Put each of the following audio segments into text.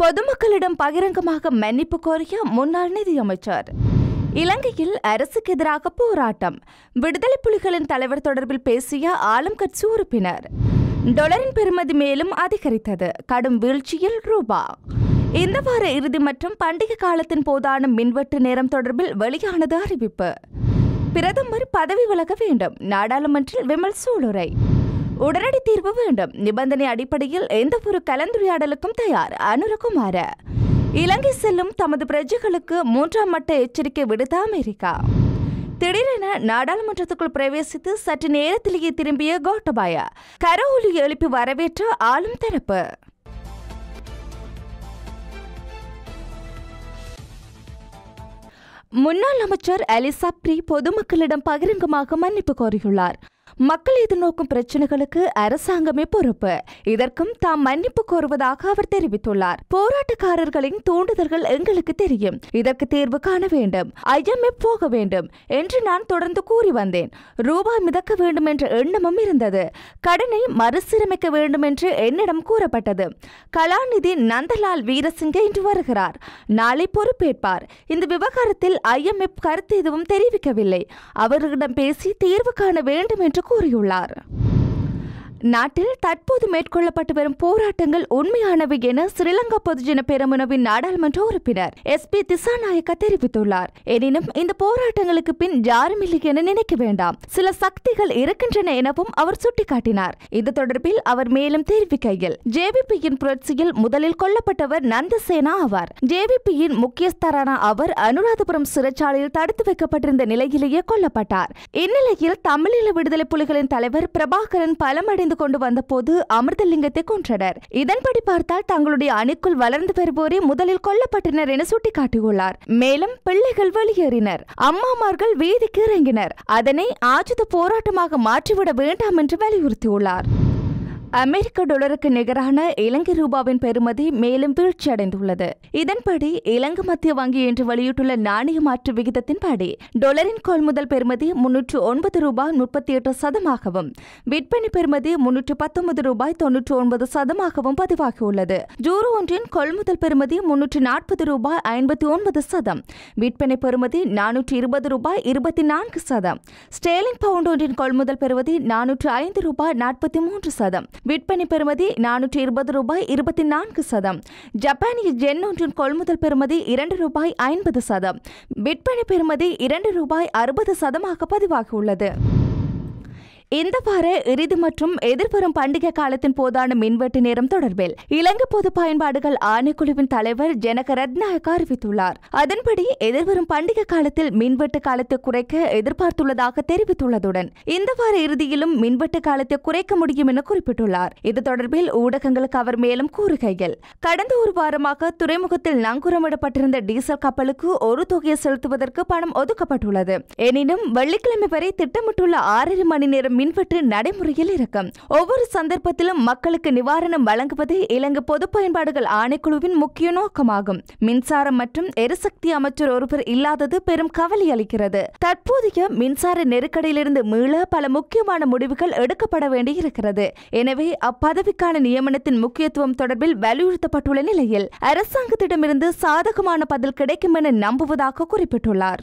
பொதுமக்களிடம் பகிரங்கமாக மன்னிப்பு கோரிய முன்னாள் நிதியமைச்சர் இலங்கையில் அரசுக்கு எதிராக போராட்டம் விடுதலை புலிகளின் தலைவர் தொடர்பில் பேசிய ஆளும் கட்சி உறுப்பினர் டொலரின் பெறுமதி மேலும் அதிகரித்தது கடும் வீழ்ச்சியில் ரூபா இந்த வார இறுதி மற்றும் பண்டிகை காலத்தின் போதான மின்வெட்டு நேரம் தொடர்பில் வெளியானது அறிவிப்பு பிரதமர் பதவி விலக வேண்டும் நாடாளுமன்றில் விமல் சூளுரை உடனடி தீர்வு வேண்டும் நிபந்தனை அடிப்படையில் எந்த ஒரு கலந்துரையாடலுக்கும் தயார் அனுரகுமார இலங்கை செல்லும் தமது பிரஜைகளுக்கு மூன்றாம் மட்ட எச்சரிக்கை விடுத்த அமெரிக்கா திடீரென நாடாளுமன்றத்துக்குள் பிரவேசித்து சற்று நேரத்திலேயே திரும்பிய கோட்டபாய கரோலி எழுப்பி வரவேற்ற ஆளும் தரப்பு முன்னாள் அமைச்சர் அலிசாப்ரி பொதுமக்களிடம் பகிரங்கமாக மன்னிப்பு கோரியுள்ளார் மக்கள் எதிர்நோக்கும் பிரச்சனைகளுக்கு அரசாங்கமே பொறுப்பு இதற்கும் தாம் மன்னிப்பு கோருவதாக அவர் தெரிவித்துள்ளார் போராட்டக்காரர்களின் தூண்டுதல்கள் எங்களுக்கு தெரியும் இதற்கு தீர்வு காண வேண்டும் ஐஎம்எப் போக வேண்டும் என்று நான் தொடர்ந்து கூறி வந்தேன் ரூபாய் மிதக்க வேண்டும் என்ற எண்ணமும் இருந்தது கடனை மறுசீரமைக்க வேண்டும் என்று என்னிடம் கூறப்பட்டது கலாநிதி நந்தலால் வீரசிங்க இன்று வருகிறார் நாளை பொறுப்பேற்பார் இந்த விவகாரத்தில் ஐஎம்எப் கருத்து எதுவும் தெரிவிக்கவில்லை அவர்களிடம் பேசி தீர்வு காண வேண்டும் என்று கூறியுள்ளார் நாட்டில் தற்போது மேற்கொள்ளப்பட்டு வரும் போராட்டங்கள் உண்மையானவை என ஸ்ரீலங்கா பொதுஜன பெருமனவின் நாடாளுமன்ற உறுப்பினர் எஸ் பி திசாநாயக்க தெரிவித்துள்ளார் எனினும் இந்த போராட்டங்களுக்கு பின் யாருமில்லை என நினைக்க வேண்டாம் சில சக்திகள் இருக்கின்றன எனவும் அவர் சுட்டிக்காட்டினார் இது தொடர்பில் அவர் மேலும் தெரிவிக்கையில் ஜேவிபியின் புரட்சியில் முதலில் கொல்லப்பட்டவர் நந்தசேனா ஆவார் ஜேவிபியின் முக்கியஸ்தரான அவர் அனுராதபுரம் சிறைச்சாலையில் தடுத்து வைக்கப்பட்டிருந்த நிலையிலேயே கொல்லப்பட்டார் இந்நிலையில் தமிழீழ விடுதலை புலிகளின் தலைவர் பிரபாகரன் பலமடைந்த சுமந்து கொண்டு போது அமிர்தலிங்கத்தை கொன்றனர் இதன்படி பார்த்தால் தங்களுடைய அணிக்குள் வளர்ந்து பெறுவோரே முதலில் கொல்லப்பட்டனர் என சுட்டிக்காட்டியுள்ளார் மேலும் பிள்ளைகள் வெளியேறினர் அம்மாமார்கள் வீதிக்கு இறங்கினர் அதனை ஆஜித போராட்டமாக மாற்றிவிட வேண்டாம் என்று வலியுறுத்தியுள்ளார் அமெரிக்க டாலருக்கு நிகரான இலங்கை ரூபாவின் பெறுமதி மேலும் வீழ்ச்சியடைந்துள்ளது இதன்படி இலங்கை மத்திய வங்கி இன்று வெளியிட்டுள்ள நாணய மாற்று விகிதத்தின்படி டொலரின் கொள்முதல் பெறுமதி முன்னூற்று ஒன்பது ரூபாய் முப்பத்தி எட்டு சதமாகவும் விற்பனை பெறுமதி முன்னூற்று பத்தொன்பது ரூபாய் தொன்னூற்று ஒன்பது சதமாகவும் பதிவாகியுள்ளது ஜூரோ ஒன்றின் கொள்முதல் பெறுமதி முன்னூற்று நாற்பது ரூபாய் ஐம்பத்தி ஒன்பது சதம் விற்பனை பெறுமதி நானூற்று இருபது ரூபாய் இருபத்தி நான்கு சதம் ஸ்டேலிங் பவுண்ட் ஒன்றின் கொள்முதல் பெறுவது நானூற்று ஐந்து ரூபாய் நாற்பத்தி மூன்று சதம் விற்பனை பெறுமதி நானூற்றி இருபது ரூபாய் இருபத்தி நான்கு சதம் ஜப்பானிய ஜென் ஒன்றின் கொள்முதல் பெறுமதி இரண்டு ரூபாய் ஐம்பது சதம் விற்பனை பெறுமதி இரண்டு ரூபாய் அறுபது சதமாக பதிவாகியுள்ளது இந்த வார இறுதி மற்றும் எதிர்வரும் பண்டிகை காலத்தின் போதான மின்வெட்டு நேரம் தொடர்பில் இலங்கை பொது பயன்பாடுகள் ஆணைக்குழுவின் தலைவர் ஜனக ரத்நாயக் அறிவித்துள்ளார் அதன்படி எதிர்வரும் பண்டிகை காலத்தில் மின்வெட்டு காலத்தை குறைக்க எதிர்பார்த்துள்ளதாக தெரிவித்துள்ளதுடன் இந்த வார இறுதியிலும் மின்வெட்டு காலத்தை குறைக்க முடியும் என குறிப்பிட்டுள்ளார் இது தொடர்பில் ஊடகங்களுக்கு அவர் மேலும் கூறுகையில் கடந்த ஒரு வாரமாக துறைமுகத்தில் நங்குரமிடப்பட்டிருந்த டீசல் கப்பலுக்கு ஒரு தொகையை செலுத்துவதற்கு பணம் ஒதுக்கப்பட்டுள்ளது எனினும் வெள்ளிக்கிழமை வரை திட்டமிட்டுள்ள ஆறரை மணி நேரம் மின்வெட்டு நடைமுறையில் இருக்கும் ஒவ்வொரு சந்தர்ப்பத்திலும் மக்களுக்கு நிவாரணம் வழங்குவதே இலங்கை பொது பயன்பாடுகள் ஆணைக்குழுவின் முக்கிய நோக்கமாகும் மின்சாரம் மற்றும் எரிசக்தி அமைச்சர் ஒருவர் இல்லாதது பெரும் கவலை அளிக்கிறது தற்போதைய மின்சார நெருக்கடியிலிருந்து மீள பல முக்கியமான முடிவுகள் எடுக்கப்பட வேண்டியிருக்கிறது எனவே அப்பதவிக்கான நியமனத்தின் முக்கியத்துவம் தொடர்பில் வலியுறுத்தப்பட்டுள்ள நிலையில் அரசாங்கத்திடமிருந்து சாதகமான பதில் கிடைக்கும் என நம்புவதாக குறிப்பிட்டுள்ளார்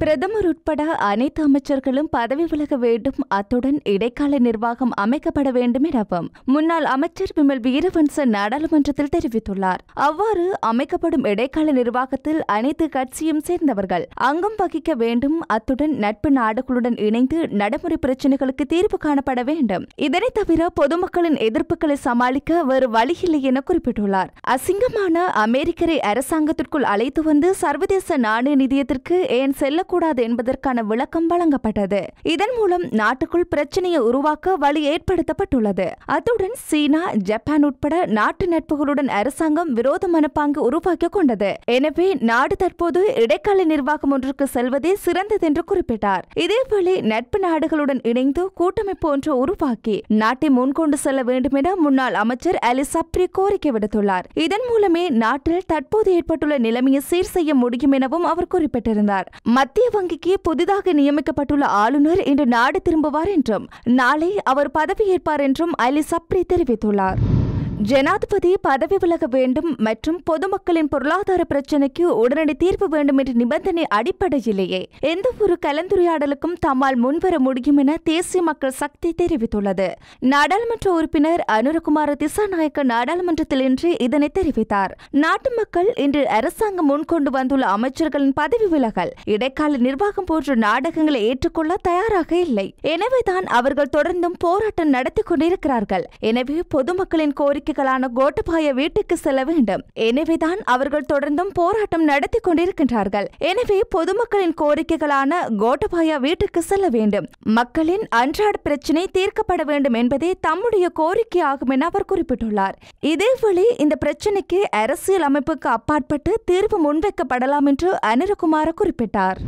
பிரதமர் உட்பட அனைத்து அமைச்சர்களும் பதவி விலக வேண்டும் அத்துடன் இடைக்கால நிர்வாகம் அமைக்கப்பட வேண்டும் எனவும் முன்னாள் அமைச்சர் விமல் வீரவன்சன் நாடாளுமன்றத்தில் தெரிவித்துள்ளார் அவ்வாறு அமைக்கப்படும் இடைக்கால நிர்வாகத்தில் அனைத்து கட்சியும் சேர்ந்தவர்கள் அங்கம் வகிக்க வேண்டும் அத்துடன் நட்பு நாடுகளுடன் இணைந்து நடைமுறை பிரச்சினைகளுக்கு தீர்வு காணப்பட வேண்டும் இதனை தவிர பொதுமக்களின் எதிர்ப்புகளை சமாளிக்க வேறு வழியில்லை என குறிப்பிட்டுள்ளார் அசிங்கமான அமெரிக்கரை அரசாங்கத்திற்குள் அழைத்து வந்து சர்வதேச நாணய நிதியத்திற்கு ஏன் செல்ல செல்லக்கூடாது என்பதற்கான விளக்கம் வழங்கப்பட்டது இதன் மூலம் நாட்டுக்குள் பிரச்சனையை உருவாக்க வழி ஏற்படுத்தப்பட்டுள்ளது அத்துடன் சீனா ஜப்பான் உட்பட நாட்டு நட்புகளுடன் அரசாங்கம் விரோத மனப்பாங்கு உருவாக்கிக் கொண்டது எனவே நாடு தற்போது இடைக்கால நிர்வாகம் ஒன்றுக்கு செல்வதே சிறந்தது என்று குறிப்பிட்டார் இதேவேளை நட்பு நாடுகளுடன் இணைந்து கூட்டமைப்பு ஒன்று உருவாக்கி நாட்டை முன்கொண்டு செல்ல வேண்டும் என முன்னாள் அமைச்சர் அலி சப்ரி கோரிக்கை விடுத்துள்ளார் இதன் மூலமே நாட்டில் தற்போது ஏற்பட்டுள்ள நிலைமையை சீர் செய்ய முடியும் எனவும் அவர் குறிப்பிட்டிருந்தார் மத்திய மத்திய வங்கிக்கு புதிதாக நியமிக்கப்பட்டுள்ள ஆளுநர் இன்று நாடு திரும்புவார் என்றும் நாளை அவர் பதவியேற்பார் என்றும் அலி சப்ரி தெரிவித்துள்ளார் ஜனாதிபதி பதவி விலக வேண்டும் மற்றும் பொதுமக்களின் பொருளாதார பிரச்சினைக்கு உடனடி தீர்ப்பு வேண்டும் என்ற நிபந்தனை அடிப்படையிலேயே எந்த ஒரு கலந்துரையாடலுக்கும் தம்மால் முன்வர முடியும் என தேசிய மக்கள் சக்தி தெரிவித்துள்ளது நாடாளுமன்ற உறுப்பினர் அனுரகுமார திசாநாயக்க நாடாளுமன்றத்தில் இன்று இதனை தெரிவித்தார் நாட்டு மக்கள் இன்று அரசாங்கம் முன்கொண்டு வந்துள்ள அமைச்சர்களின் பதவி விலகல் இடைக்கால நிர்வாகம் போன்ற நாடகங்களை ஏற்றுக்கொள்ள தயாராக இல்லை எனவேதான் அவர்கள் தொடர்ந்தும் போராட்டம் நடத்தி கொண்டிருக்கிறார்கள் எனவே பொதுமக்களின் கோரிக்கை எதிர்க்கட்சிகளான கோட்டபாய வீட்டுக்கு செல்ல வேண்டும் எனவேதான் அவர்கள் தொடர்ந்தும் போராட்டம் நடத்தி கொண்டிருக்கின்றார்கள் எனவே பொதுமக்களின் கோரிக்கைகளான கோட்டபாய வீட்டுக்கு செல்ல வேண்டும் மக்களின் அன்றாட பிரச்சினை தீர்க்கப்பட வேண்டும் என்பதே தம்முடைய கோரிக்கையாகும் என அவர் குறிப்பிட்டுள்ளார் இதேவழி இந்த பிரச்சினைக்கு அரசியல் அமைப்புக்கு அப்பாற்பட்டு தீர்வு முன்வைக்கப்படலாம் என்று அனிரகுமார குறிப்பிட்டார்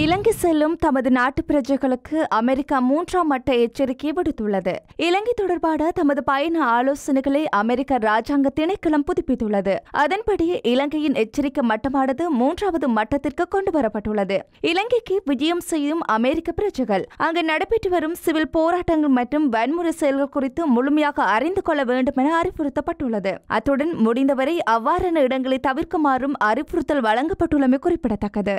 இலங்கை செல்லும் தமது நாட்டு பிரஜைகளுக்கு அமெரிக்கா மூன்றாம் மட்ட எச்சரிக்கை விடுத்துள்ளது இலங்கை தொடர்பான தமது பயண ஆலோசனைகளை அமெரிக்க ராஜாங்க திணைக்களம் புதுப்பித்துள்ளது அதன்படி இலங்கையின் எச்சரிக்கை மட்டமானது மூன்றாவது மட்டத்திற்கு கொண்டு வரப்பட்டுள்ளது இலங்கைக்கு விஜயம் செய்யும் அமெரிக்க பிரஜைகள் அங்கு நடைபெற்று வரும் சிவில் போராட்டங்கள் மற்றும் வன்முறை செயல்கள் குறித்து முழுமையாக அறிந்து கொள்ள வேண்டும் என அறிவுறுத்தப்பட்டுள்ளது அத்துடன் முடிந்தவரை அவ்வாறான இடங்களை தவிர்க்குமாறும் அறிவுறுத்தல் வழங்கப்பட்டுள்ளமை குறிப்பிடத்தக்கது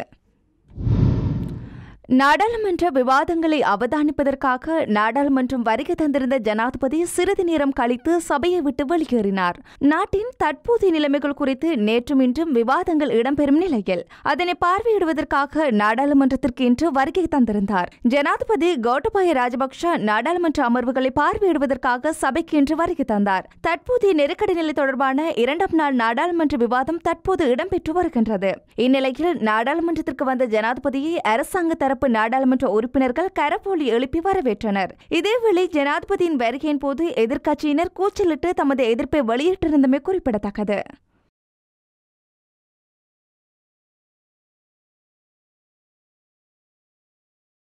நாடாளுமன்ற விவாதங்களை அவதானிப்பதற்காக நாடாளுமன்றம் வருகை தந்திருந்த ஜனாதிபதி சிறிது நேரம் கழித்து சபையை விட்டு வெளியேறினார் நாட்டின் தற்போதைய நிலைமைகள் குறித்து நேற்றும் இன்றும் விவாதங்கள் இடம்பெறும் நிலையில் அதனை பார்வையிடுவதற்காக நாடாளுமன்றத்திற்கு இன்று வருகை தந்திருந்தார் ஜனாதிபதி கௌடபாய ராஜபக்ஷ நாடாளுமன்ற அமர்வுகளை பார்வையிடுவதற்காக சபைக்கு இன்று வருகை தந்தார் தற்போதைய நெருக்கடி நிலை தொடர்பான இரண்டாம் நாள் நாடாளுமன்ற விவாதம் தற்போது இடம்பெற்று வருகின்றது இந்நிலையில் நாடாளுமன்றத்திற்கு வந்த ஜனாதிபதியை அரசாங்க தர தரப்பு நாடாளுமன்ற உறுப்பினர்கள் கரப்போலி எழுப்பி வரவேற்றனர் இதேவேளை ஜனாதிபதியின் வருகையின் போது எதிர்க்கட்சியினர் கூச்சலிட்டு தமது எதிர்ப்பை வெளியிட்டிருந்தமை குறிப்பிடத்தக்கது